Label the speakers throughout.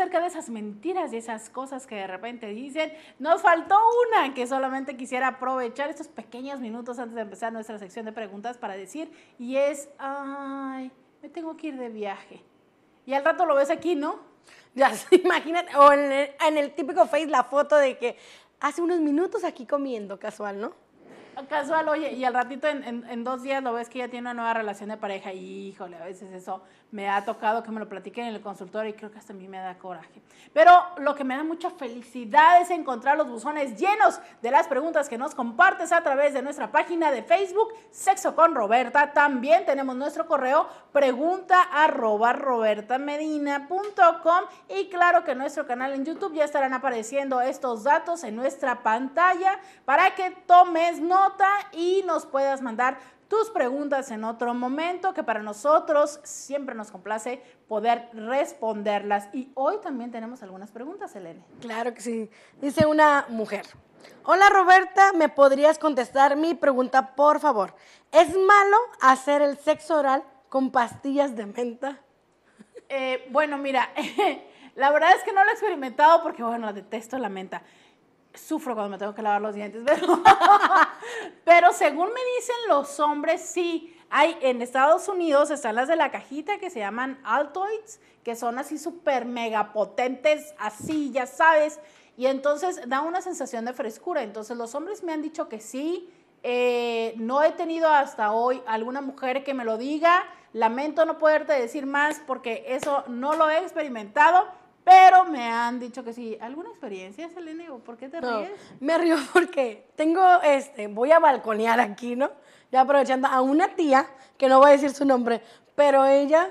Speaker 1: acerca de esas mentiras y esas cosas que de repente dicen. Nos faltó una que solamente quisiera aprovechar estos pequeños minutos antes de empezar nuestra sección de preguntas para decir, y es, ay, me tengo que ir de viaje. Y al rato lo ves aquí,
Speaker 2: ¿no? Ya, imagínate, o en el típico Face la foto de que hace unos minutos aquí comiendo, casual, ¿no? casual, oye, y al ratito en, dos días lo ves que
Speaker 1: ya tiene una nueva relación de pareja. Y híjole, a veces eso me ha tocado que me lo platiquen en el consultorio y creo que hasta a mí me da coraje. Pero lo que me da mucha felicidad es encontrar los buzones llenos de las preguntas que nos compartes a través de nuestra página de Facebook, Sexo con Roberta. También tenemos nuestro correo, pregunta arroba robertamedina.com. Y claro que nuestro canal en YouTube ya estarán apareciendo estos datos en nuestra pantalla para que tomes nota y nos puedas mandar tus preguntas en otro momento, que para nosotros siempre nos complace poder responderlas.
Speaker 2: Y hoy también tenemos algunas preguntas, Elena. Claro que sí. Dice una mujer. Hola Roberta, ¿me podrías contestar mi pregunta, por favor? ¿Es malo hacer el sexo oral con pastillas de menta?
Speaker 1: Eh, bueno, mira, la verdad es que no lo he experimentado porque, bueno, detesto la menta sufro cuando me tengo que lavar los dientes, pero Pero según me dicen los hombres, sí. Hay, en Estados Unidos están las de la cajita que se llaman Altoids, que son así súper mega potentes, así, ya sabes. Y entonces da una sensación de frescura. Entonces los hombres me han dicho que sí. Eh, no he tenido hasta hoy alguna mujer que me lo diga. Lamento no poderte decir más porque eso no lo he experimentado. Pero me han dicho que sí. ¿Alguna experiencia, Selene? por qué te ríes?
Speaker 2: me río porque tengo, este, voy a balconear aquí, ¿no? Ya aprovechando a una tía, que no voy a decir su nombre, pero ella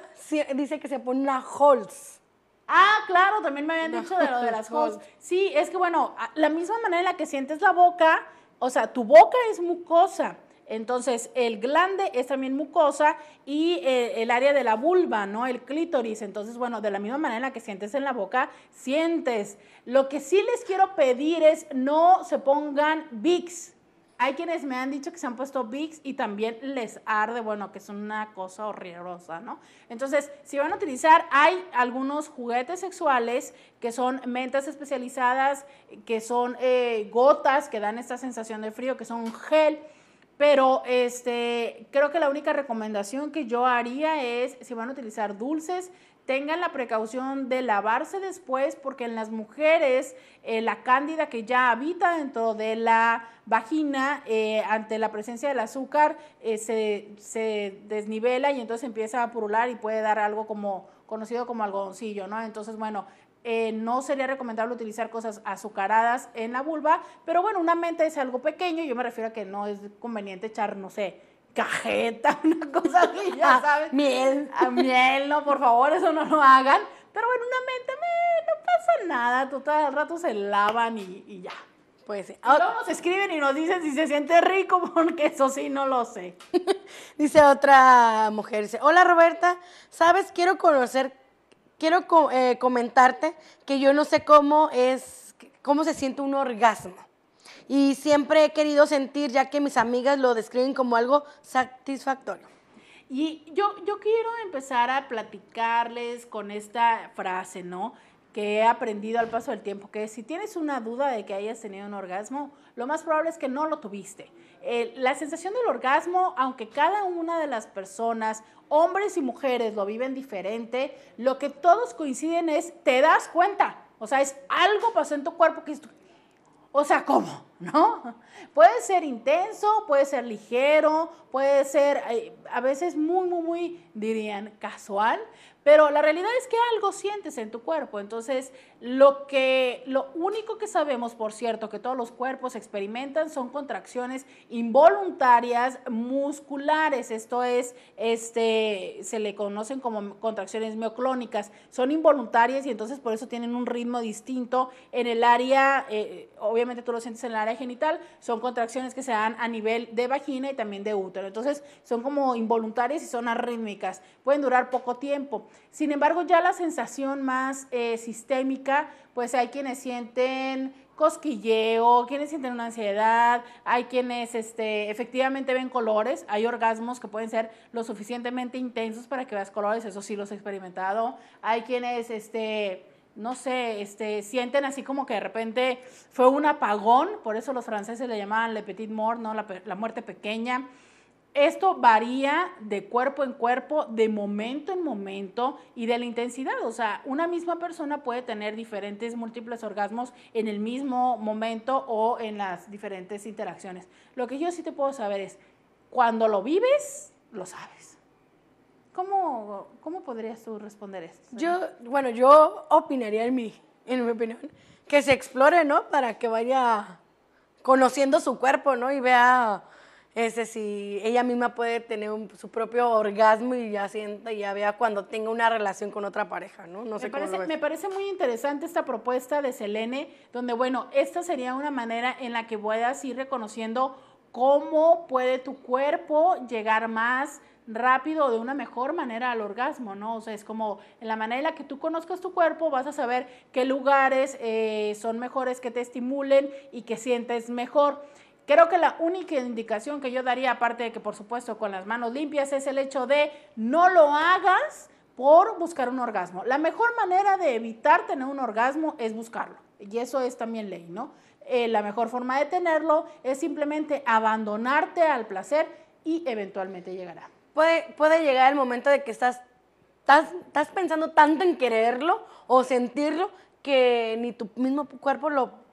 Speaker 2: dice que se pone una Holz. Ah, claro, también me habían dicho de lo de las Holz. Sí, es que bueno, la misma manera en la que sientes
Speaker 1: la boca, o sea, tu boca es mucosa entonces, el glande es también mucosa y eh, el área de la vulva, ¿no? El clítoris. Entonces, bueno, de la misma manera en la que sientes en la boca, sientes. Lo que sí les quiero pedir es no se pongan VIX. Hay quienes me han dicho que se han puesto VIX y también les arde, bueno, que es una cosa horrorosa, ¿no? Entonces, si van a utilizar, hay algunos juguetes sexuales que son mentas especializadas, que son eh, gotas que dan esta sensación de frío, que son gel. Pero este, creo que la única recomendación que yo haría es, si van a utilizar dulces, tengan la precaución de lavarse después porque en las mujeres eh, la cándida que ya habita dentro de la vagina eh, ante la presencia del azúcar eh, se, se, desnivela y entonces empieza a purular y puede dar algo como conocido como algodoncillo, ¿no? Entonces, bueno, eh, no sería recomendable utilizar cosas azucaradas en la vulva, pero bueno, una menta es algo pequeño, yo me refiero a que no es conveniente echar, no sé, cajeta, una cosa así, ya ah, sabes. miel. Ah, miel, no, por favor, eso no lo hagan. Pero bueno, una menta, no pasa nada, todo el rato se lavan y, ya. Pues ahora nos escriben y nos dicen si se siente rico, porque eso sí no lo sé.
Speaker 2: dice otra mujer, dice, hola Roberta, ¿sabes? Quiero conocer quiero eh, comentarte que yo no sé cómo es, cómo se siente un orgasmo. Y siempre he querido sentir, ya que mis amigas lo describen como algo satisfactorio. Y yo, yo quiero empezar a platicarles con esta frase,
Speaker 1: ¿no? que he aprendido al paso del tiempo, que si tienes una duda de que hayas tenido un orgasmo, lo más probable es que no lo tuviste. Eh, la sensación del orgasmo, aunque cada una de las personas, hombres y mujeres, lo viven diferente, lo que todos coinciden es, te das cuenta. O sea, es algo pasó en tu cuerpo que... O sea, ¿cómo? ¿no? Puede ser intenso, puede ser ligero, puede ser eh, a veces muy, muy, muy, dirían, casual, pero la realidad es que algo sientes en tu cuerpo. Entonces, lo, que, lo único que sabemos, por cierto, que todos los cuerpos experimentan son contracciones involuntarias musculares. Esto es, este, se le conocen como contracciones mioclónicas. Son involuntarias y entonces por eso tienen un ritmo distinto en el área, eh, obviamente tú lo sientes en el área genital, son contracciones que se dan a nivel de vagina y también de útero. Entonces, son como involuntarias y son arrítmicas, pueden durar poco tiempo. Sin embargo, ya la sensación más eh, sistémica, pues hay quienes sienten cosquilleo, quienes sienten una ansiedad, hay quienes este, efectivamente ven colores, hay orgasmos que pueden ser lo suficientemente intensos para que veas colores, eso sí los he experimentado, hay quienes este, no sé, este, sienten así como que de repente fue un apagón, por eso los franceses le llamaban le petit mort, la, la muerte pequeña. Esto varía de cuerpo en cuerpo, de momento en momento y de la intensidad. O sea, una misma persona puede tener diferentes múltiples orgasmos en el mismo momento o en las diferentes interacciones. Lo que yo sí te puedo saber es, cuando lo vives, lo
Speaker 2: sabes. ¿Cómo, cómo podrías tú responder esto? Yo, bueno, yo opinaría en mi, en mi opinión, que se explore, ¿no? Para que vaya conociendo su cuerpo, ¿no? Y vea ese si ella misma puede tener su propio orgasmo y ya sienta y ya vea cuando tenga una relación con otra pareja, ¿no? No sé me, parece, me parece muy interesante esta propuesta de Selene, donde bueno, esta sería una manera en la
Speaker 1: que puedas ir reconociendo cómo puede tu cuerpo llegar más rápido o de una mejor manera al orgasmo, ¿no? O sea, es como en la manera en la que tú conozcas tu cuerpo vas a saber qué lugares eh, son mejores que te estimulen y que sientes mejor. Creo que la única indicación que yo daría, aparte de que por supuesto con las manos limpias, es el hecho de no lo hagas por buscar un orgasmo. La mejor manera de evitar tener un orgasmo es buscarlo. Y eso es también ley, ¿no? Eh, la mejor forma de tenerlo es simplemente abandonarte al placer y eventualmente llegará
Speaker 2: puede, llegar el momento de que estás, estás, pensando tanto en quererlo o sentirlo que ni tu mismo cuerpo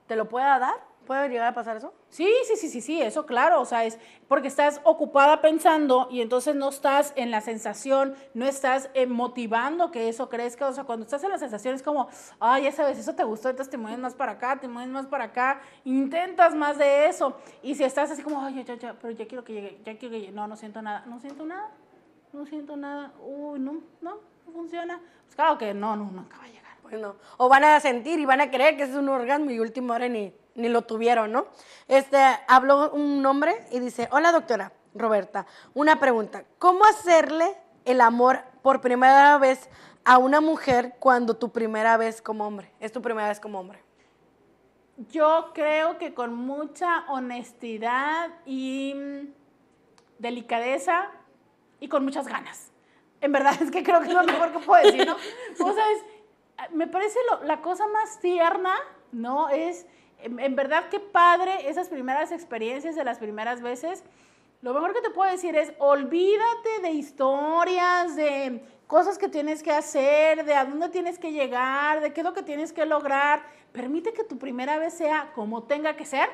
Speaker 2: te lo pueda dar. ¿Puede llegar a pasar
Speaker 1: eso? Sí, sí, sí, sí, sí, eso claro, o sea, es porque estás ocupada pensando y entonces no estás en la sensación, no estás eh, motivando que eso crezca, o sea, cuando estás en la sensación es como, ay, ya sabes, eso te gustó, entonces te mueves más para acá, te mueves más para acá, intentas más de eso, y si estás así como, ay, ya, ya, pero ya quiero que llegue, ya quiero que llegue, no, no siento nada, no siento nada,
Speaker 2: no siento nada, uy, no, no, no funciona, pues claro que no, no, no acaba de llegar. Bueno, o van a sentir y van a creer que es un orgasmo y último ahora ni lo tuvieron, ¿no? Este, habló un hombre y dice, hola doctora Roberta, una pregunta, ¿cómo hacerle el amor por primera vez a una mujer cuando tu primera vez como hombre, es tu primera vez como hombre? Yo creo que con mucha honestidad y mm, delicadeza
Speaker 1: y con muchas ganas. En verdad es que creo que es lo mejor que puedo decir, ¿no? O sea, es, me parece la cosa más tierna, ¿no? Es en, verdad qué padre esas primeras experiencias de las primeras veces. Lo mejor que te puedo decir es, olvídate de historias, de cosas que tienes que hacer, de a dónde tienes que llegar, de qué es lo que tienes que lograr. Permite que tu primera vez sea como tenga que ser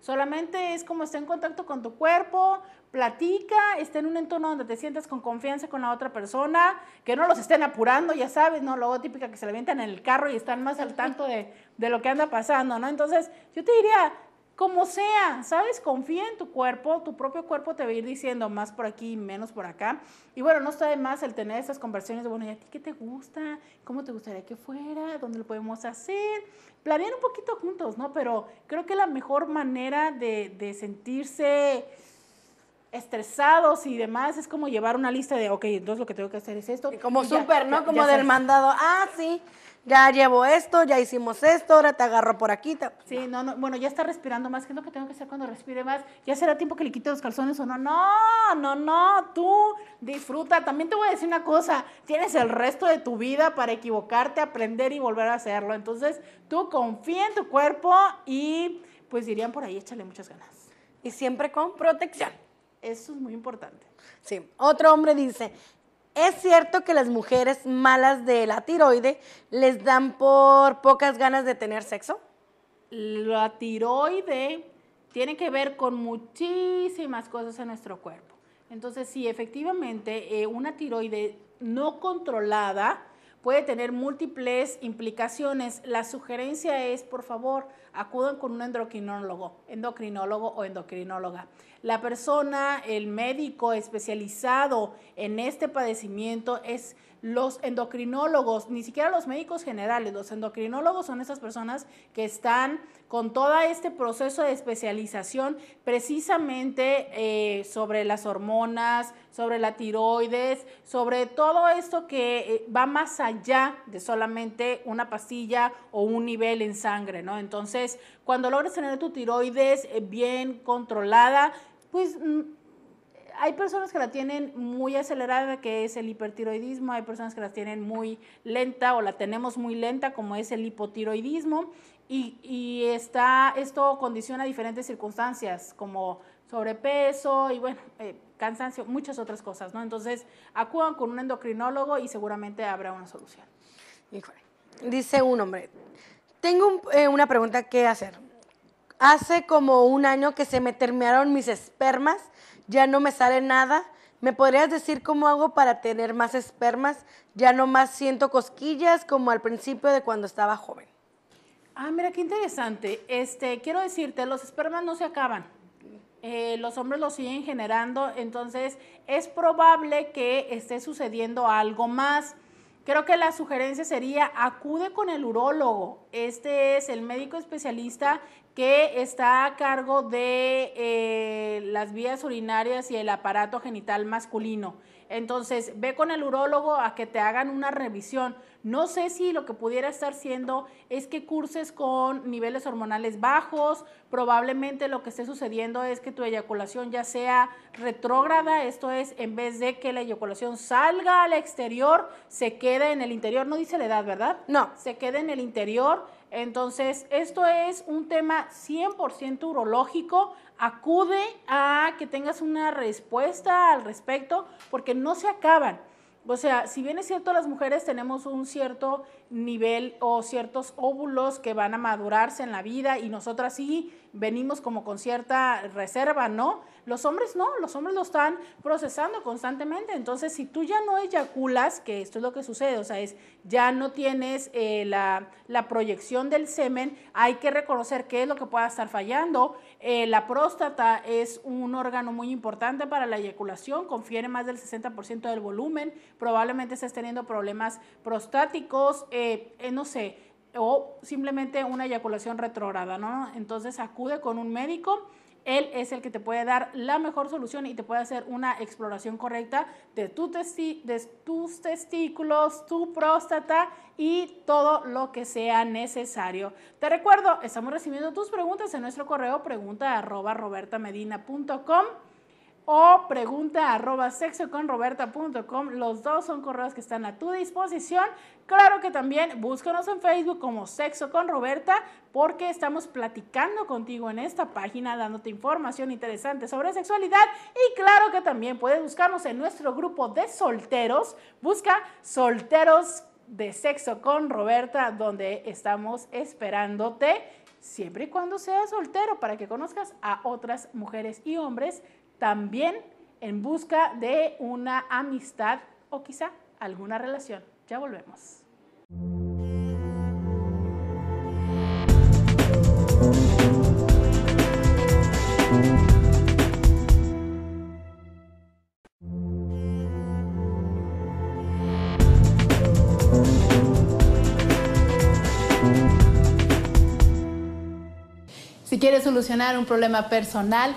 Speaker 1: Solamente es como esté en contacto con tu cuerpo, platica, esté en un entorno donde te sientas con confianza con la otra persona, que no los estén apurando, ya sabes, ¿no? Luego típica que se levantan en el carro y están más al tanto de, de, lo que anda pasando, ¿no? Entonces, yo te diría, como sea, ¿sabes? Confía en tu cuerpo, tu propio cuerpo te va a ir diciendo más por aquí, menos por acá. Y bueno, no está de más el tener esas conversaciones de, bueno, ¿y a ti qué te gusta? ¿Cómo te gustaría que fuera? ¿Dónde lo podemos hacer? Planear un poquito juntos, ¿no? Pero creo que la mejor manera de sentirse estresados y demás, es como llevar una lista de, ok, entonces lo que tengo que hacer es esto. como súper, ¿no? como del mandado,
Speaker 2: ah, sí, ya llevo esto, ya hicimos esto, ahora te agarro por aquí. Pues, sí, no, no, bueno, ya está respirando más, ¿qué es lo
Speaker 1: que tengo que hacer cuando respire más? ¿Ya será tiempo que le quite los calzones o no? No, no, no, tú disfruta. También te voy a decir una cosa, tienes el resto de tu vida para equivocarte, aprender y volver a hacerlo. Entonces, tú confía en tu cuerpo y pues dirían por ahí,
Speaker 2: échale muchas ganas. Y siempre con protección. Eso es muy importante. Sí, otro hombre dice, ¿es cierto que las mujeres malas de la tiroide les dan por pocas ganas de tener sexo?
Speaker 1: La tiroide tiene que ver con muchísimas cosas en nuestro cuerpo. Entonces, sí, efectivamente, eh, una tiroide no controlada puede tener múltiples implicaciones. La sugerencia es, por favor, acudan con un endocrinólogo, endocrinólogo o endocrinóloga. La persona, el médico especializado en este padecimiento es los endocrinólogos, ni siquiera los médicos generales, los endocrinólogos son esas personas que están con todo este proceso de especialización precisamente eh, sobre las hormonas, sobre la tiroides, sobre todo esto que eh, va más allá de solamente una pastilla o un nivel en sangre, ¿no? Entonces, cuando logres tener tu tiroides eh, bien controlada, pues mm, hay personas que la tienen muy acelerada, que es el hipertiroidismo, hay personas que la tienen muy lenta o la tenemos muy lenta, como es el hipotiroidismo, y, está, esto condiciona diferentes circunstancias, como sobrepeso y bueno, eh, cansancio, muchas otras cosas, ¿no? Entonces, acudan con un endocrinólogo y seguramente habrá una solución.
Speaker 2: Dice un hombre, tengo eh, una pregunta que hacer. Hace como un año que se me terminaron mis espermas, ya no me sale nada. ¿Me podrías decir cómo hago para tener más espermas? Ya no más siento cosquillas como al principio de cuando estaba joven.
Speaker 1: Ah, mira, qué interesante. Este, quiero decirte, los espermas no se acaban. Eh, los hombres los siguen generando, entonces es probable que esté sucediendo algo más. Creo que la sugerencia sería acude con el urólogo. Este es el médico especialista que está a cargo de eh, las vías urinarias y el aparato genital masculino. Entonces, ve con el urólogo a que te hagan una revisión. No sé si lo que pudiera estar siendo es que curses con niveles hormonales bajos, probablemente lo que esté sucediendo es que tu eyaculación ya sea retrógrada, esto es, en vez de que la eyaculación salga al exterior, se quede en el interior, no dice la edad, ¿verdad? No. Se queda en el interior entonces, esto es un tema 100% urológico. Acude a que tengas una respuesta al respecto porque no se acaban. O sea, si bien es cierto, las mujeres tenemos un cierto nivel o ciertos óvulos que van a madurarse en la vida y nosotras sí venimos como con cierta reserva, ¿no? Los hombres no, los hombres lo están procesando constantemente. Entonces, si tú ya no eyaculas, que esto es lo que sucede, o sea, es ya no tienes eh, la, proyección del semen, hay que reconocer qué es lo que pueda estar fallando. Eh, la próstata es un órgano muy importante para la eyaculación, confiere más del 60% del volumen, probablemente estés teniendo problemas prostáticos, eh, no sé, o simplemente una eyaculación retrógrada, ¿no? Entonces acude con un médico él es el que te puede dar la mejor solución y te puede hacer una exploración correcta de, tus testículos, tu próstata y todo lo que sea necesario. Te recuerdo, estamos recibiendo tus preguntas en nuestro correo pregunta arroba o pregunta arroba sexoconroberta.com. Los dos son correos que están a tu disposición. Claro que también búscanos en Facebook como Sexo con Roberta porque estamos platicando contigo en esta página, dándote información interesante sobre sexualidad. Y claro que también puedes buscarnos en nuestro grupo de solteros. Busca solteros de sexo con Roberta, donde estamos esperándote siempre y cuando seas soltero para que conozcas a otras mujeres y hombres también en busca de una amistad o quizá alguna relación. Ya volvemos. Si quieres solucionar un problema personal,